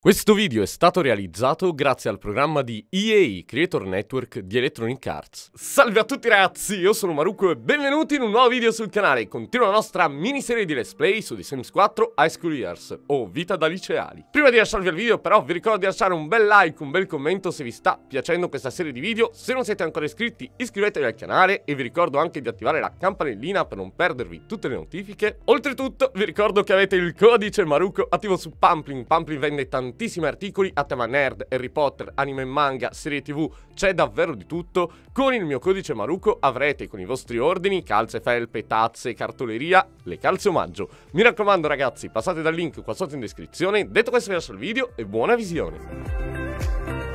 Questo video è stato realizzato grazie al programma di EA Creator Network di Electronic Arts. Salve a tutti ragazzi, io sono Maruco e benvenuti in un nuovo video sul canale. Continua la nostra miniserie di let's play su The Sims 4 High School Years o Vita da Liceali. Prima di lasciarvi al video però vi ricordo di lasciare un bel like, un bel commento se vi sta piacendo questa serie di video. Se non siete ancora iscritti iscrivetevi al canale e vi ricordo anche di attivare la campanellina per non perdervi tutte le notifiche. Oltretutto vi ricordo che avete il codice Maruco attivo su Pampling. Pampling vende tanti tantissimi articoli a tema nerd, Harry Potter, anime manga, serie tv, c'è davvero di tutto. Con il mio codice Maruco avrete con i vostri ordini calze, felpe, tazze, cartoleria, le calze omaggio. Mi raccomando ragazzi, passate dal link qua sotto in descrizione. Detto questo vi lascio il video e buona visione.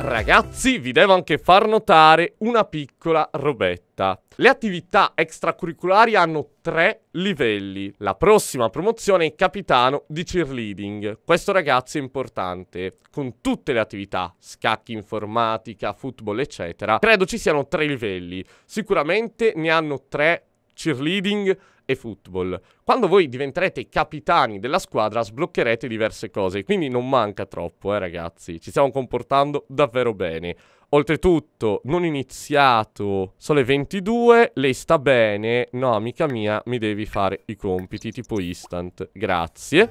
Ragazzi, vi devo anche far notare una piccola robetta. Le attività extracurriculari hanno tre livelli. La prossima promozione è capitano di cheerleading. Questo ragazzo è importante. Con tutte le attività, scacchi, informatica, football, eccetera, credo ci siano tre livelli. Sicuramente ne hanno tre cheerleading e football. Quando voi diventerete capitani della squadra sbloccherete diverse cose, quindi non manca troppo, eh ragazzi, ci stiamo comportando davvero bene. Oltretutto, non iniziato, sono le 22, lei sta bene, no amica mia, mi devi fare i compiti tipo instant, grazie.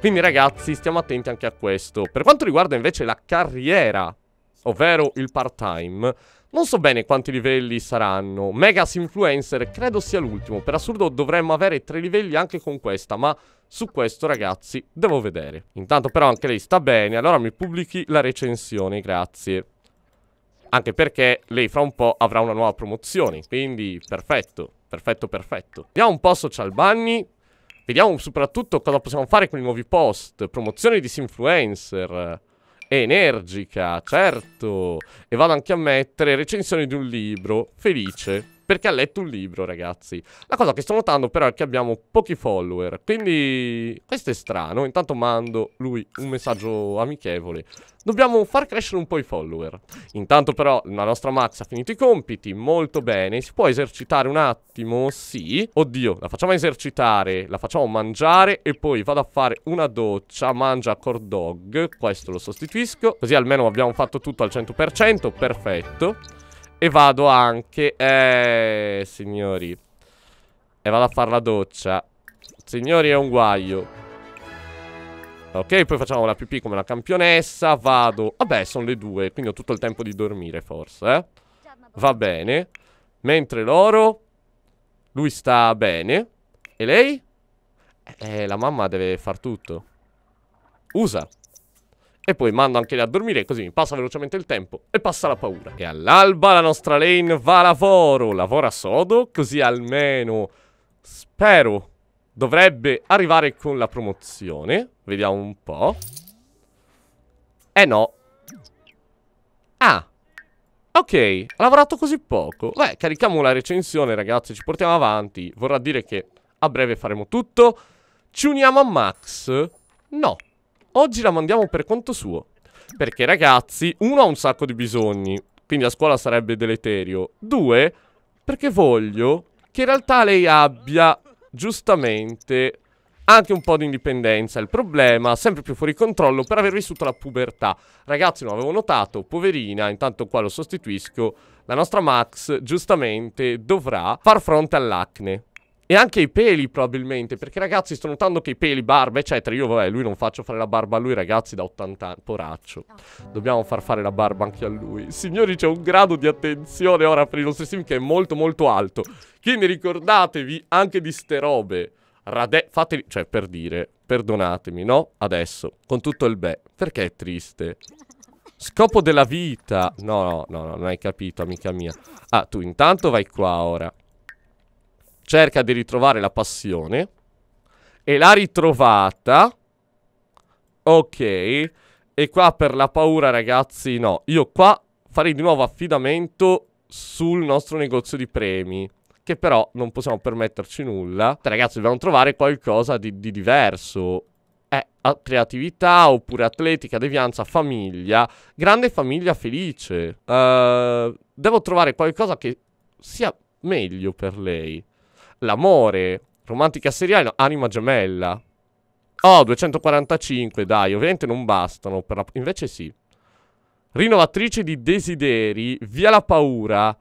Quindi ragazzi, stiamo attenti anche a questo. Per quanto riguarda invece la carriera ovvero il part-time. Non so bene quanti livelli saranno. Megas Influencer credo sia l'ultimo. Per assurdo dovremmo avere tre livelli anche con questa, ma su questo ragazzi devo vedere. Intanto però anche lei sta bene, allora mi pubblichi la recensione, grazie. Anche perché lei fra un po' avrà una nuova promozione, quindi perfetto, perfetto, perfetto. Vediamo un po' Social Bunny, vediamo soprattutto cosa possiamo fare con i nuovi post, Promozione promozioni disinfluencer energica, certo. E vado anche a mettere recensione di un libro, felice perché ha letto un libro, ragazzi. La cosa che sto notando però è che abbiamo pochi follower, quindi questo è strano. Intanto mando lui un messaggio amichevole. Dobbiamo far crescere un po' i follower. Intanto però la nostra Max ha finito i compiti, molto bene. Si può esercitare un attimo? Sì. Oddio, la facciamo esercitare, la facciamo mangiare e poi vado a fare una doccia, mangia core dog, questo lo sostituisco, così almeno abbiamo fatto tutto al 100%, perfetto. E vado anche... Eh, signori. E vado a fare la doccia. Signori, è un guaio. Ok, poi facciamo la pipì come una campionessa. Vado... Vabbè, sono le due, quindi ho tutto il tempo di dormire, forse. Eh? Va bene. Mentre loro... Lui sta bene. E lei? Eh, la mamma deve far tutto. Usa. E poi mando anche lei a dormire così mi passa velocemente il tempo e passa la paura. E all'alba la nostra lane va a lavoro. Lavora sodo così almeno spero dovrebbe arrivare con la promozione. Vediamo un po'. Eh no. Ah. Ok, ha lavorato così poco. Beh, carichiamo la recensione, ragazzi, ci portiamo avanti. Vorrà dire che a breve faremo tutto. Ci uniamo a Max? No. Oggi la mandiamo per conto suo. Perché ragazzi, uno ha un sacco di bisogni, quindi a scuola sarebbe deleterio. Due, perché voglio che in realtà lei abbia, giustamente, anche un po' di indipendenza. Il problema, sempre più fuori controllo, per aver vissuto la pubertà. Ragazzi, non avevo notato, poverina, intanto qua lo sostituisco, la nostra Max, giustamente, dovrà far fronte all'acne. E anche i peli probabilmente, perché ragazzi sto notando che i peli, barba eccetera, io vabbè lui non faccio fare la barba a lui ragazzi da 80 anni, poraccio, dobbiamo far fare la barba anche a lui. Signori c'è un grado di attenzione ora per i nostri stream che è molto molto alto, quindi ricordatevi anche di ste robe, Rade fateli, cioè per dire, perdonatemi no, adesso, con tutto il beh, perché è triste? Scopo della vita, no no no, no non hai capito amica mia, ah tu intanto vai qua ora cerca di ritrovare la passione e l'ha ritrovata. Ok. E qua per la paura, ragazzi, no. Io qua farei di nuovo affidamento sul nostro negozio di premi. Che però non possiamo permetterci nulla. Ragazzi, dobbiamo trovare qualcosa di, di diverso. Eh, creatività oppure atletica, devianza, famiglia. Grande famiglia felice. Uh, devo trovare qualcosa che sia meglio per lei l'amore, romantica seriale, anima gemella. Oh, 245, dai, ovviamente non bastano, la... invece sì. Rinnovatrice di desideri, via la paura.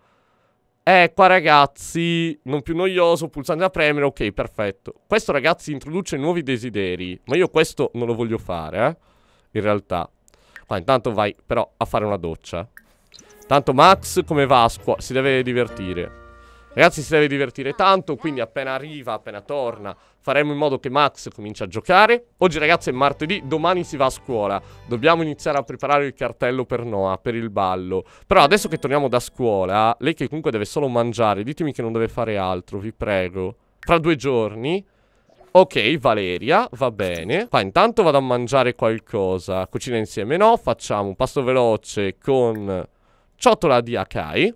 Eh, ecco, qua ragazzi, non più noioso, pulsante da premere, ok, perfetto. Questo ragazzi introduce nuovi desideri, ma io questo non lo voglio fare, eh, in realtà. Qua intanto vai però a fare una doccia. Tanto Max come va si deve divertire. Ragazzi si deve divertire tanto, quindi appena arriva, appena torna, faremo in modo che Max cominci a giocare. Oggi ragazzi è martedì, domani si va a scuola. Dobbiamo iniziare a preparare il cartello per Noah, per il ballo. Però adesso che torniamo da scuola, lei che comunque deve solo mangiare, ditemi che non deve fare altro, vi prego. Fra due giorni... Ok, Valeria, va bene. Fa intanto vado a mangiare qualcosa. Cucina insieme no, facciamo un pasto veloce con ciotola di Akai.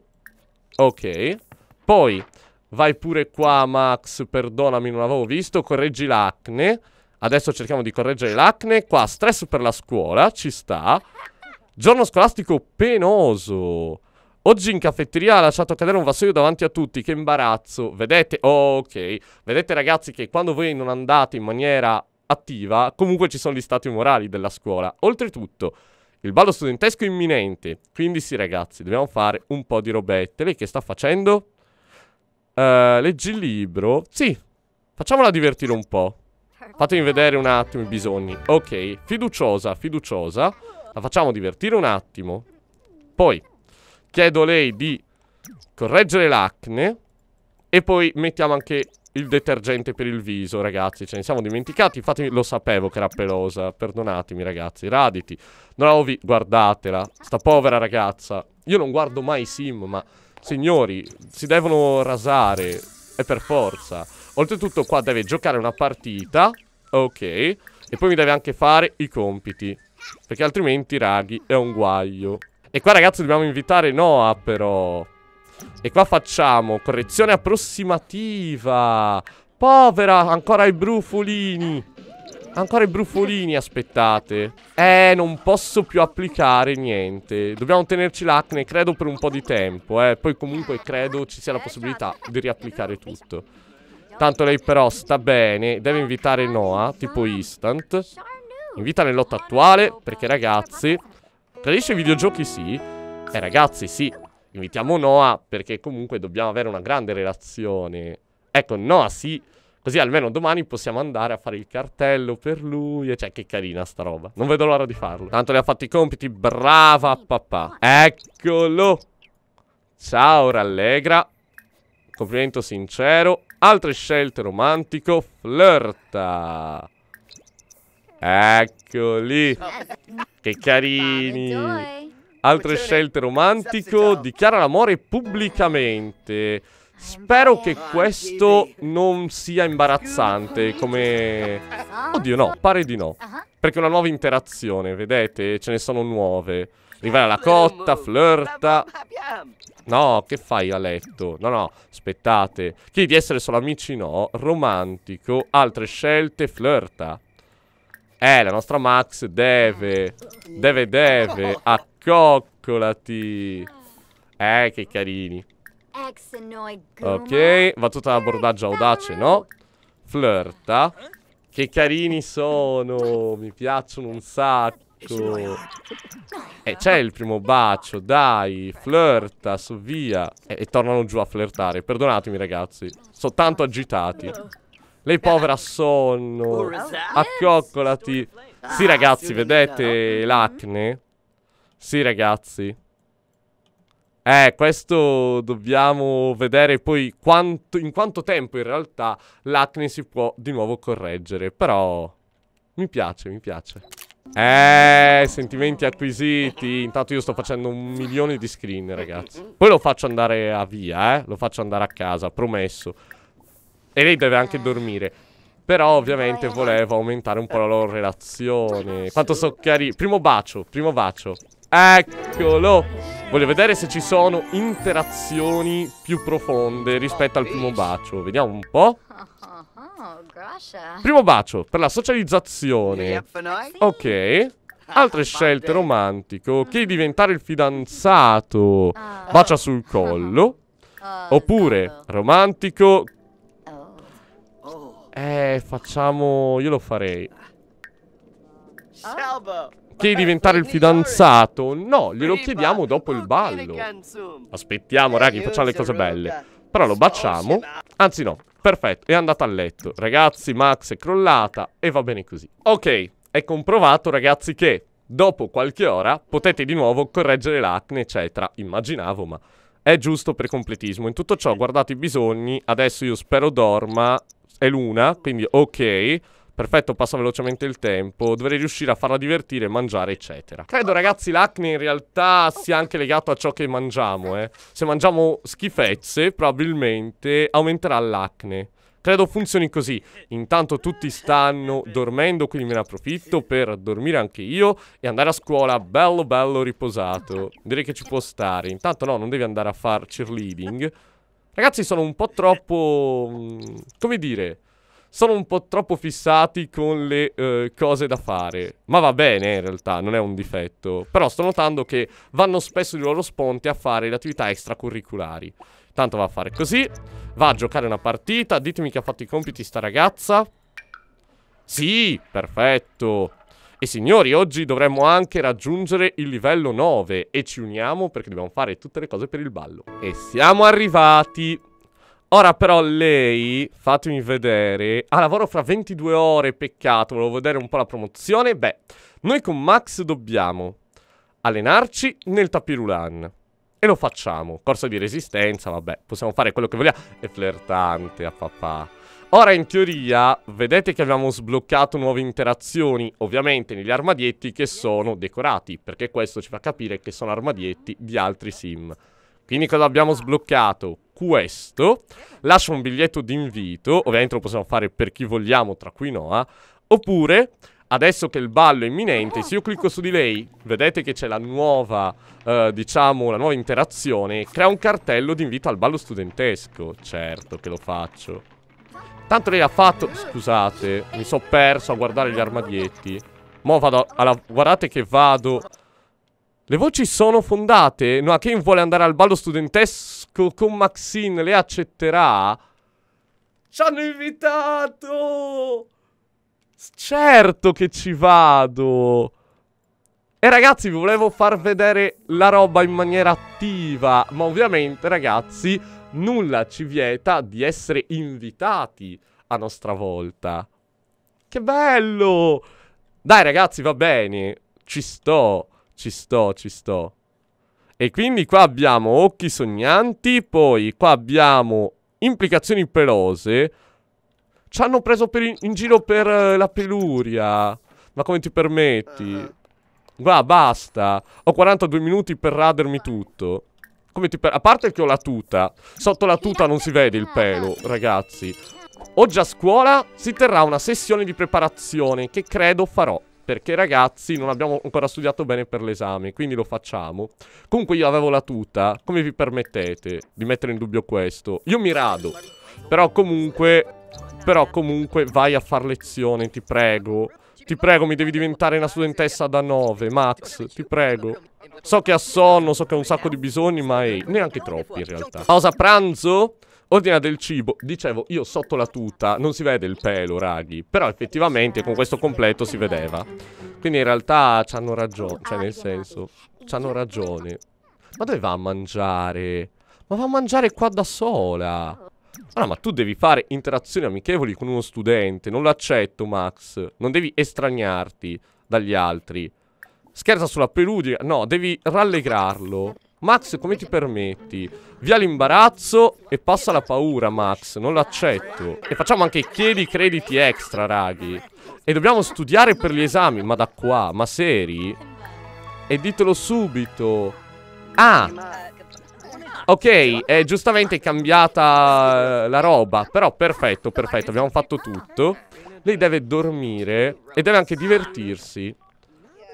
Ok. Poi, vai pure qua, Max, perdonami, non avevo visto, correggi l'acne. Adesso cerchiamo di correggere l'acne. Qua, stress per la scuola, ci sta. Giorno scolastico penoso. Oggi in caffetteria ha lasciato cadere un vassoio davanti a tutti, che imbarazzo. Vedete, oh, ok. Vedete ragazzi che quando voi non andate in maniera attiva, comunque ci sono gli stati morali della scuola. Oltretutto, il ballo studentesco è imminente. Quindi sì ragazzi, dobbiamo fare un po' di robette. Lei che sta facendo? Eh, leggi il libro. Sì. Facciamola divertire un po'. Fatemi vedere un attimo i bisogni. Ok, fiduciosa, fiduciosa. La facciamo divertire un attimo. Poi chiedo a lei di correggere l'acne. E poi mettiamo anche il detergente per il viso, ragazzi. Ce ne siamo dimenticati. Infatti lo sapevo che era pelosa. Perdonatemi, ragazzi. Raditi. Non avevo vi... Guardatela. Sta povera ragazza. Io non guardo mai Sim, ma Signori, si devono rasare. È per forza. Oltretutto qua deve giocare una partita. Ok. E poi mi deve anche fare i compiti. Perché altrimenti, raghi, è un guaio. E qua, ragazzi, dobbiamo invitare Noah, però. E qua facciamo correzione approssimativa. Povera, ancora i brufolini. Ancora i brufolini aspettate. Eh, non posso più applicare niente. Dobbiamo tenerci l'acne, credo, per un po' di tempo, eh. Poi comunque credo ci sia la possibilità di riapplicare tutto. Tanto lei però sta bene, deve invitare Noah, tipo instant. Invita nel lotto attuale, perché ragazzi... Tradisce i videogiochi sì. Eh ragazzi, sì. Invitiamo Noah, perché comunque dobbiamo avere una grande relazione. Ecco, Noah sì Così almeno domani possiamo andare a fare il cartello per lui. E cioè, che carina sta roba. Non vedo l'ora di farlo. Tanto le ha fatti i compiti. Brava papà. Eccolo. Ciao, rallegra. Complimento sincero. Altre scelte romantico. Flirta. Eccoli. Che carini. Altre scelte romantico. Dichiara l'amore pubblicamente. Spero che questo non sia imbarazzante come... Oddio no, pare di no. Perché è una nuova interazione, vedete? Ce ne sono nuove. Rivela la cotta, flirta... No, che fai a letto? No, no, aspettate. Chiedi di essere solo amici? No. Romantico, altre scelte, flirta. Eh, la nostra Max deve... Deve, deve. Accoccolati. Eh, che carini. Ok, va tutta la bordaggia audace, no? Flirta. Che carini sono, mi piacciono un sacco. E eh, c'è il primo bacio, dai, flirta, su via. E, e, tornano giù a flirtare. Perdonatemi ragazzi, sono tanto agitati. Lei povera sonno. Accoccolati. Sì ragazzi, vedete l'acne? Sì ragazzi. Eh, questo dobbiamo vedere poi quanto, in quanto tempo in realtà l'acne si può di nuovo correggere, però mi piace, mi piace. Eh, sentimenti acquisiti. Intanto io sto facendo un milione di screen, ragazzi. Poi lo faccio andare a via, eh. Lo faccio andare a casa, promesso. E lei deve anche dormire. Però ovviamente volevo aumentare un po' la loro relazione. Quanto so cari... Primo bacio, primo bacio. Eccolo! Voglio vedere se ci sono interazioni più profonde rispetto al primo bacio. Vediamo un po'. Primo bacio per la socializzazione. Ok. Ah, Altre scelte romantiche. Ok, ah. diventare il fidanzato. Ah. Bacia sul collo. Oppure romantico. Oh. Eh, facciamo... Io lo farei. Salvo che diventare il fidanzato? No, glielo chiediamo dopo il ballo. Aspettiamo, ragazzi, facciamo le cose belle. Però lo baciamo. Anzi no, perfetto, è andata a letto. Ragazzi, Max è crollata e va bene così. Ok, è comprovato, ragazzi, che dopo qualche ora potete di nuovo correggere l'acne, eccetera. Immaginavo, ma è giusto per completismo. In tutto ciò, guardate i bisogni. Adesso io spero dorma. È luna, quindi ok. Perfetto, passa velocemente il tempo, dovrei riuscire a farla divertire, mangiare, eccetera. Credo, ragazzi, l'acne in realtà sia anche legato a ciò che mangiamo, eh. Se mangiamo schifezze, probabilmente aumenterà l'acne. Credo funzioni così. Intanto tutti stanno dormendo, quindi me ne approfitto per dormire anche io e andare a scuola bello bello riposato. Direi che ci può stare. Intanto no, non devi andare a far cheerleading. Ragazzi, sono un po' troppo... Mm, come dire sono un po' troppo fissati con le eh, cose da fare. Ma va bene in realtà, non è un difetto. Però sto notando che vanno spesso di loro sponti a fare le attività extracurriculari. Tanto va a fare così, va a giocare una partita, ditemi che ha fatto i compiti sta ragazza. Sì, perfetto. E signori, oggi dovremmo anche raggiungere il livello 9 e ci uniamo perché dobbiamo fare tutte le cose per il ballo. E siamo arrivati! Ora però lei, fatemi vedere, ha lavoro fra 22 ore, peccato, volevo vedere un po' la promozione. Beh, noi con Max dobbiamo allenarci nel tapirulan. E lo facciamo. Corso di resistenza, vabbè, possiamo fare quello che vogliamo. È flirtante a papà. Ora in teoria vedete che abbiamo sbloccato nuove interazioni, ovviamente negli armadietti che sono decorati, perché questo ci fa capire che sono armadietti di altri sim. Quindi cosa abbiamo sbloccato? questo, lascia un biglietto d'invito, ovviamente lo possiamo fare per chi vogliamo, tra cui Noah, oppure adesso che il ballo è imminente, se io clicco su di lei, vedete che c'è la nuova, eh, diciamo, la nuova interazione, crea un cartello d'invito al ballo studentesco. Certo che lo faccio. Tanto lei ha fatto... Scusate, mi sono perso a guardare gli armadietti. Mo vado... Alla... Guardate che vado... Le voci sono fondate? No, Noah Kane vuole andare al ballo studentesco con, con Maxine le accetterà? Ci hanno invitato! Certo che ci vado! E ragazzi vi volevo far vedere la roba in maniera attiva, ma ovviamente ragazzi nulla ci vieta di essere invitati a nostra volta. Che bello! Dai ragazzi va bene, ci sto, ci sto, ci sto. E quindi qua abbiamo occhi sognanti, poi qua abbiamo implicazioni pelose. Ci hanno preso in, in, giro per uh, la peluria. Ma come ti permetti? Eh. Guarda, basta. Ho 42 minuti per radermi tutto. A parte che ho la tuta. Sotto la tuta non si vede il pelo, ragazzi. Oggi a scuola si terrà una sessione di preparazione che credo farò perché ragazzi non abbiamo ancora studiato bene per l'esame, quindi lo facciamo. Comunque io avevo la tuta, come vi permettete di mettere in dubbio questo? Io mi rado, però comunque, però comunque vai a far lezione, ti prego. Ti prego, mi devi diventare una studentessa da 9, Max, ti prego. So che ha sonno, so che ha un sacco di bisogni, ma ehi, neanche troppi in realtà. Pausa pranzo? Ordinate del cibo. Dicevo, io sotto la tuta non si vede il pelo, raghi. Però effettivamente con questo completo si vedeva. Quindi in realtà ci hanno ragione. Cioè, nel senso, ci hanno ragione. Ma dove va a mangiare? Ma va a mangiare qua da sola. Allora, ah, ma tu devi fare interazioni amichevoli con uno studente. Non l'accetto, Max. Non devi estraniarti dagli altri. Scherza sulla peludica. No, devi rallegrarlo. Max, come ti permetti? Via l'imbarazzo e passa la paura, Max. Non l'accetto. E facciamo anche chiedi crediti extra, raghi. E dobbiamo studiare per gli esami. Ma da qua, ma seri? E ditelo subito. Ah! Ok, è giustamente cambiata eh, la roba. Però perfetto, perfetto. Abbiamo fatto tutto. Lei deve dormire e deve anche divertirsi.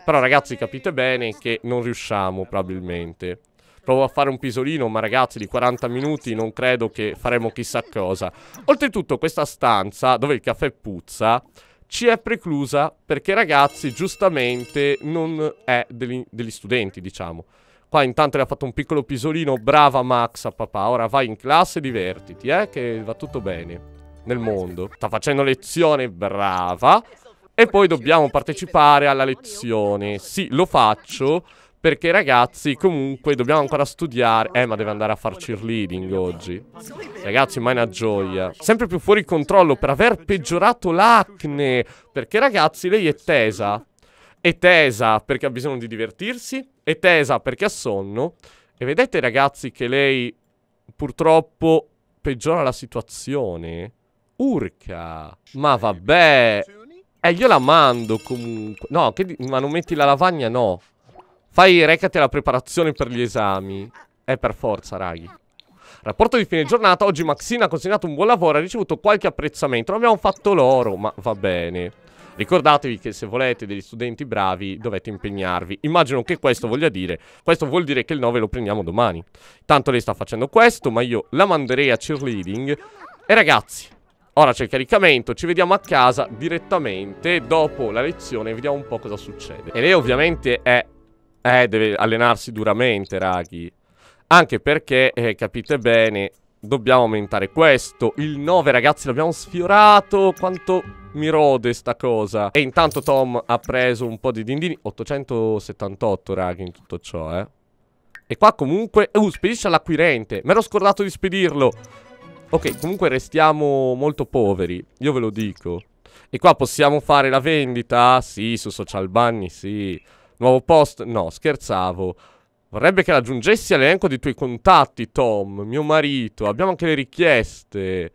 Però ragazzi capite bene che non riusciamo probabilmente. Provo a fare un pisolino, ma ragazzi, di 40 minuti non credo che faremo chissà cosa. Oltretutto, questa stanza, dove il caffè puzza, ci è preclusa perché, ragazzi, giustamente non è degli, degli studenti, diciamo. Qua intanto le ha fatto un piccolo pisolino. Brava Max a papà. Ora vai in classe e divertiti, eh, che va tutto bene. Nel mondo. Sta facendo lezione, brava. E poi dobbiamo partecipare alla lezione. Sì, lo faccio perché ragazzi comunque dobbiamo ancora studiare Eh ma deve andare a far cheerleading oggi Ragazzi ma è una gioia Sempre più fuori controllo per aver peggiorato l'acne Perché ragazzi lei è tesa È tesa perché ha bisogno di divertirsi È tesa perché ha sonno E vedete ragazzi che lei purtroppo peggiora la situazione Urca Ma vabbè Eh io la mando comunque No ma non metti la lavagna no Fai recate la preparazione per gli esami. È per forza, raghi. Rapporto di fine giornata. Oggi Maxina ha consegnato un buon lavoro e ha ricevuto qualche apprezzamento. L'abbiamo fatto l'oro, ma va bene. Ricordatevi che se volete degli studenti bravi dovete impegnarvi. Immagino che questo voglia dire. Questo vuol dire che il 9 lo prendiamo domani. Tanto lei sta facendo questo, ma io la manderei a cheerleading. E ragazzi, ora c'è il caricamento. Ci vediamo a casa direttamente dopo la lezione. Vediamo un po' cosa succede. E lei ovviamente è eh, deve allenarsi duramente, raghi. Anche perché, eh, capite bene, dobbiamo aumentare questo. Il 9, ragazzi, l'abbiamo sfiorato. Quanto mi rode sta cosa. E intanto Tom ha preso un po' di dindini. 878, raghi, in tutto ciò, eh. E qua comunque... Uh, spedisce all'acquirente. Mi ero scordato di spedirlo. Ok, comunque restiamo molto poveri. Io ve lo dico. E qua possiamo fare la vendita? Sì, su Social Bunny, sì. Nuovo post? No, scherzavo. Vorrebbe che raggiungessi all'elenco dei tuoi contatti, Tom, mio marito. Abbiamo anche le richieste.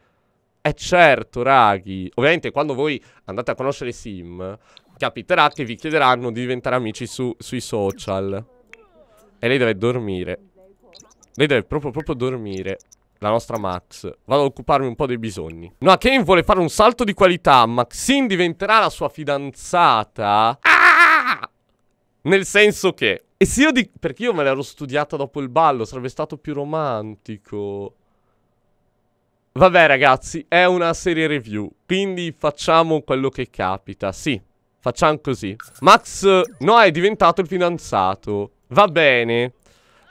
Eh certo, raghi. Ovviamente quando voi andate a conoscere Sim, capiterà che vi chiederanno di diventare amici su, sui social. E lei deve dormire. Lei deve proprio, proprio dormire. La nostra Max. Vado ad occuparmi un po' dei bisogni. Noah Kane vuole fare un salto di qualità. Maxine diventerà la sua fidanzata. Ah! Nel senso che... E se io dico... Perché io me l'ero studiata dopo il ballo, sarebbe stato più romantico. Vabbè ragazzi, è una serie review, quindi facciamo quello che capita. Sì, facciamo così. Max, no, è diventato il fidanzato. Va bene.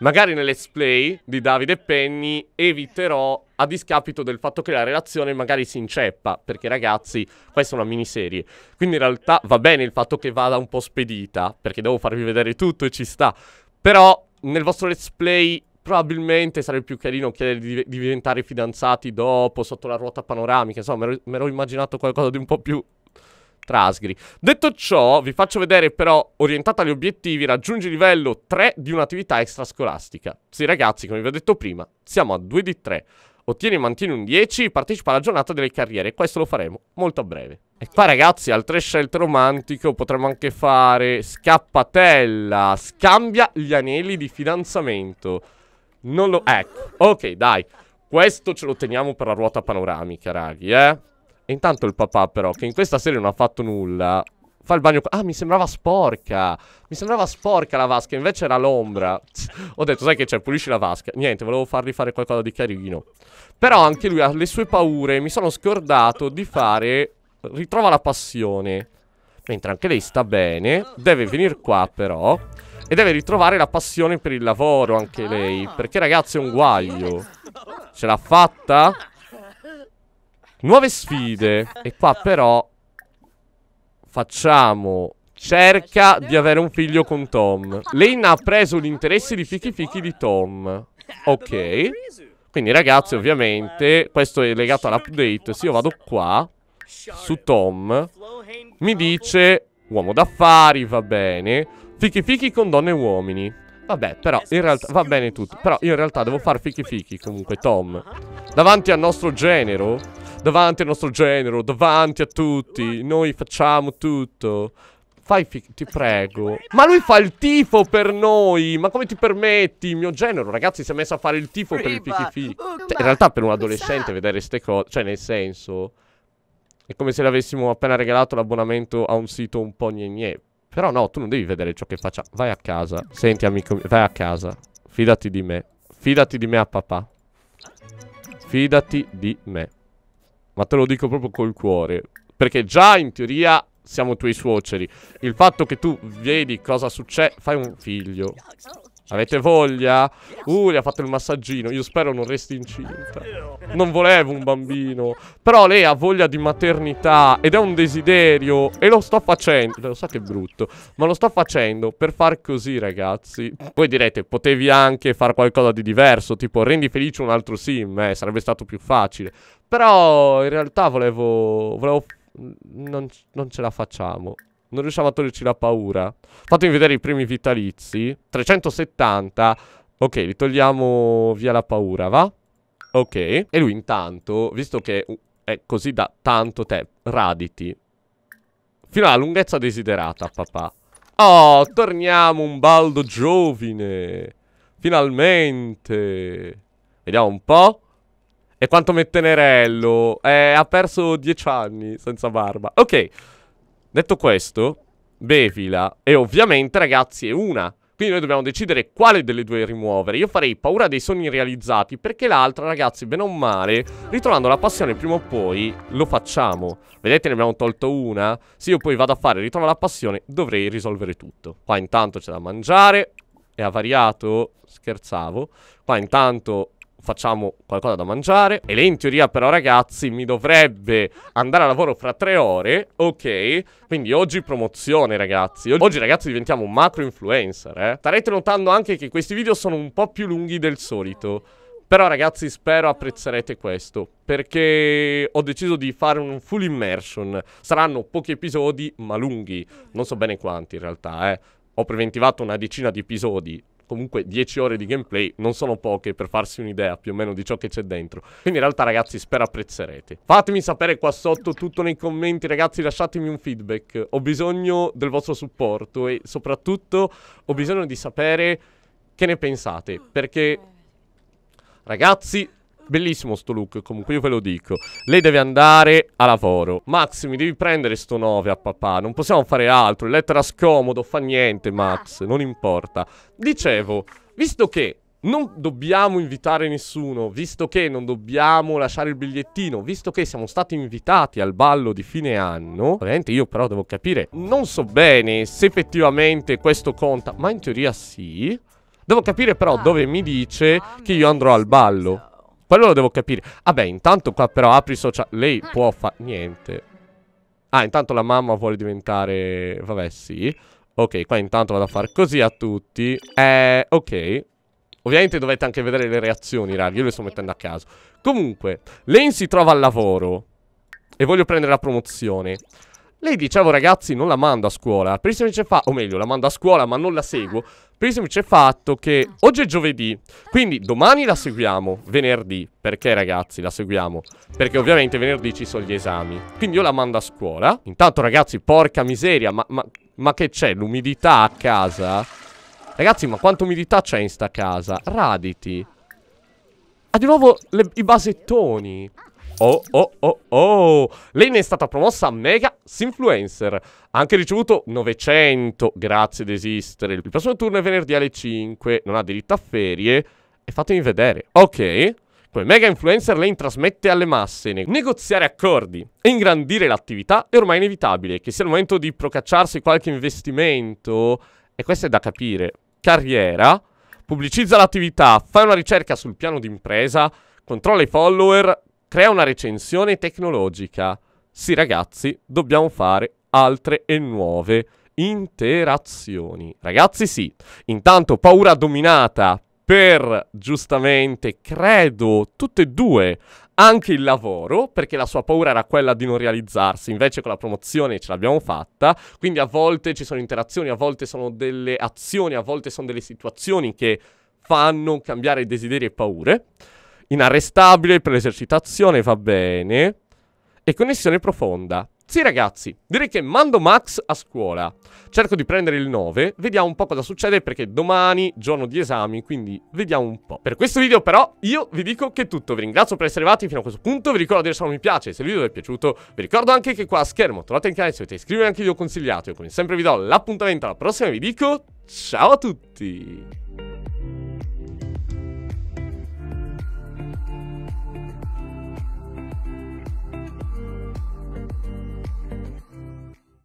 Magari nell'Ex Play di Davide Penny eviterò a discapito del fatto che la relazione magari si inceppa, perché ragazzi, questa è una miniserie. Quindi in realtà va bene il fatto che vada un po' spedita, perché devo farvi vedere tutto e ci sta. Però nel vostro let's play probabilmente sarebbe più carino chiedere di diventare fidanzati dopo, sotto la ruota panoramica, insomma, mi ero, mi ero immaginato qualcosa di un po' più tra Asgri. Detto ciò, vi faccio vedere però, orientata agli obiettivi, raggiungi livello 3 di un'attività extrascolastica. Sì ragazzi, come vi ho detto prima, siamo a 2 di 3. Ottieni e mantieni un 10, partecipa alla giornata delle carriere. Questo lo faremo molto a breve. E qua ragazzi, altre scelte romantiche, potremmo anche fare scappatella, scambia gli anelli di fidanzamento. Non lo... ecco, ok dai. Questo ce lo teniamo per la ruota panoramica, raghi, eh. E intanto il papà però, che in questa serie non ha fatto nulla, fa il bagno... Ah, mi sembrava sporca! Mi sembrava sporca la vasca, invece era l'ombra. Ho detto, sai che c'è, pulisci la vasca. Niente, volevo fargli fare qualcosa di carino. Però anche lui ha le sue paure, mi sono scordato di fare... Ritrova la passione. Mentre anche lei sta bene, deve venire qua però... E deve ritrovare la passione per il lavoro anche lei. Perché ragazzi è un guaio. Ce l'ha fatta? Nuove sfide. E qua però facciamo cerca di avere un figlio con Tom. Lane ha preso l'interesse di Fichi Fichi di Tom. Ok. Quindi ragazzi, ovviamente, questo è legato all'update. Se io vado qua, su Tom, mi dice uomo d'affari, va bene. Fichi Fichi con donne e uomini. Vabbè, però, in realtà, va bene tutto. Però io in realtà devo fare Fichi Fichi comunque, Tom. Davanti al nostro genero davanti al nostro genero, davanti a tutti. Noi facciamo tutto. Fai ti prego. Ma lui fa il tifo per noi. Ma come ti permetti? Il mio genero, ragazzi, si è messo a fare il tifo per il fichi fichi. Oh, cioè, in realtà per un adolescente vedere queste cose, cioè nel senso... È come se le avessimo appena regalato l'abbonamento a un sito un po' gne Però no, tu non devi vedere ciò che faccia. Vai a casa. Senti, amico mio, vai a casa. Fidati di me. Fidati di me a papà. Fidati di me. Ma te lo dico proprio col cuore. Perché già in teoria siamo tuoi suoceri. Il fatto che tu vedi cosa succede... Fai un figlio. Avete voglia? Uh, gli ha fatto il massaggino. Io spero non resti incinta. Non volevo un bambino. Però lei ha voglia di maternità ed è un desiderio. E lo sto facendo. Lo so che è brutto. Ma lo sto facendo per far così, ragazzi. Voi direte, potevi anche fare qualcosa di diverso. Tipo, rendi felice un altro sim. Eh, sarebbe stato più facile. Però in realtà volevo... Volevo... Non, non ce la facciamo. Non riusciamo a toglierci la paura. Fatemi vedere i primi vitalizi. 370. Ok, li togliamo via la paura, va? Ok. E lui intanto, visto che è così da tanto tempo, raditi. Fino alla lunghezza desiderata, papà. Oh, torniamo un baldo giovine. Finalmente. Vediamo un po'. E quanto mettenerello. Eh, ha perso 10 anni senza barba. Ok. Detto questo, Bevila e ovviamente, ragazzi, è una. Quindi noi dobbiamo decidere quale delle due rimuovere. Io farei paura dei sogni realizzati perché l'altra, ragazzi, bene o male, ritrovando la passione prima o poi lo facciamo. Vedete, ne abbiamo tolto una. Se io poi vado a fare ritrova la passione, dovrei risolvere tutto. Qua intanto c'è da mangiare. È avariato. Scherzavo. Qua intanto facciamo qualcosa da mangiare. E lei in teoria però ragazzi mi dovrebbe andare a lavoro fra tre ore, ok? Quindi oggi promozione ragazzi. Oggi ragazzi diventiamo un macro influencer, eh. Starete notando anche che questi video sono un po' più lunghi del solito. Però ragazzi spero apprezzerete questo perché ho deciso di fare un full immersion. Saranno pochi episodi ma lunghi, non so bene quanti in realtà eh. Ho preventivato una decina di episodi comunque 10 ore di gameplay non sono poche per farsi un'idea più o meno di ciò che c'è dentro. Quindi in realtà ragazzi spero apprezzerete. Fatemi sapere qua sotto tutto nei commenti ragazzi, lasciatemi un feedback. Ho bisogno del vostro supporto e soprattutto ho bisogno di sapere che ne pensate perché ragazzi Bellissimo sto look, comunque io ve lo dico. Lei deve andare a lavoro. Max, mi devi prendere sto 9 a papà. Non possiamo fare altro. Il lettera scomodo, fa niente, Max. Ah. Non importa. Dicevo, visto che non dobbiamo invitare nessuno, visto che non dobbiamo lasciare il bigliettino, visto che siamo stati invitati al ballo di fine anno. Ovviamente io però devo capire, non so bene se effettivamente questo conta, ma in teoria sì. Devo capire però ah. dove mi dice ah, che io andrò al ballo. Quello lo devo capire. Vabbè, intanto qua però apri social... Lei mm. può fare... Niente. Ah, intanto la mamma vuole diventare... Vabbè, sì. Ok, qua intanto vado a fare così a tutti. Eh, ok. Ovviamente dovete anche vedere le reazioni, raga. Io le sto mettendo a caso. Comunque, Lane si trova al lavoro. E voglio prendere la promozione. Lei dicevo, oh, ragazzi, non la mando a scuola. Per il semplice fa... O meglio, la mando a scuola, ma non la seguo. Ah. Per il semplice fatto che ah. oggi è giovedì, quindi domani la seguiamo, venerdì. Perché ragazzi la seguiamo? Perché ovviamente venerdì ci sono gli esami. Quindi io la mando a scuola. Intanto ragazzi, porca miseria, ma, ma, ma che c'è? L'umidità a casa? Ragazzi, ma quanta umidità c'è in sta casa? Raditi. Ha ah, di nuovo le, i basettoni. Oh, oh, oh, oh. Lei ne è stata promossa mega influencer. Ha anche ricevuto 900. Grazie di esistere. Il prossimo turno è venerdì alle 5. Non ha diritto a ferie. E fatemi vedere. Ok. Come mega influencer lei trasmette alle masse, negoziare accordi e ingrandire l'attività è ormai inevitabile, che sia il momento di procacciarsi qualche investimento, e questo è da capire, carriera, pubblicizza l'attività, fai una ricerca sul piano d'impresa, controlla i follower, Crea una recensione tecnologica. Sì ragazzi, dobbiamo fare altre e nuove interazioni. Ragazzi sì, intanto paura dominata per giustamente, credo, tutte e due anche il lavoro, perché la sua paura era quella di non realizzarsi, invece con la promozione ce l'abbiamo fatta, quindi a volte ci sono interazioni, a volte sono delle azioni, a volte sono delle situazioni che fanno cambiare desideri e paure inarrestabile per l'esercitazione, va bene. E connessione profonda. Sì ragazzi, direi che mando Max a scuola. Cerco di prendere il 9, vediamo un po' cosa succede perché domani giorno di esami, quindi vediamo un po'. Per questo video però io vi dico che è tutto, vi ringrazio per essere arrivati fino a questo punto, vi ricordo di lasciare un mi piace se il video vi è piaciuto, vi ricordo anche che qua a schermo trovate il canale se volete iscrivervi anche io consigliato, io come sempre vi do l'appuntamento alla prossima vi dico ciao a tutti!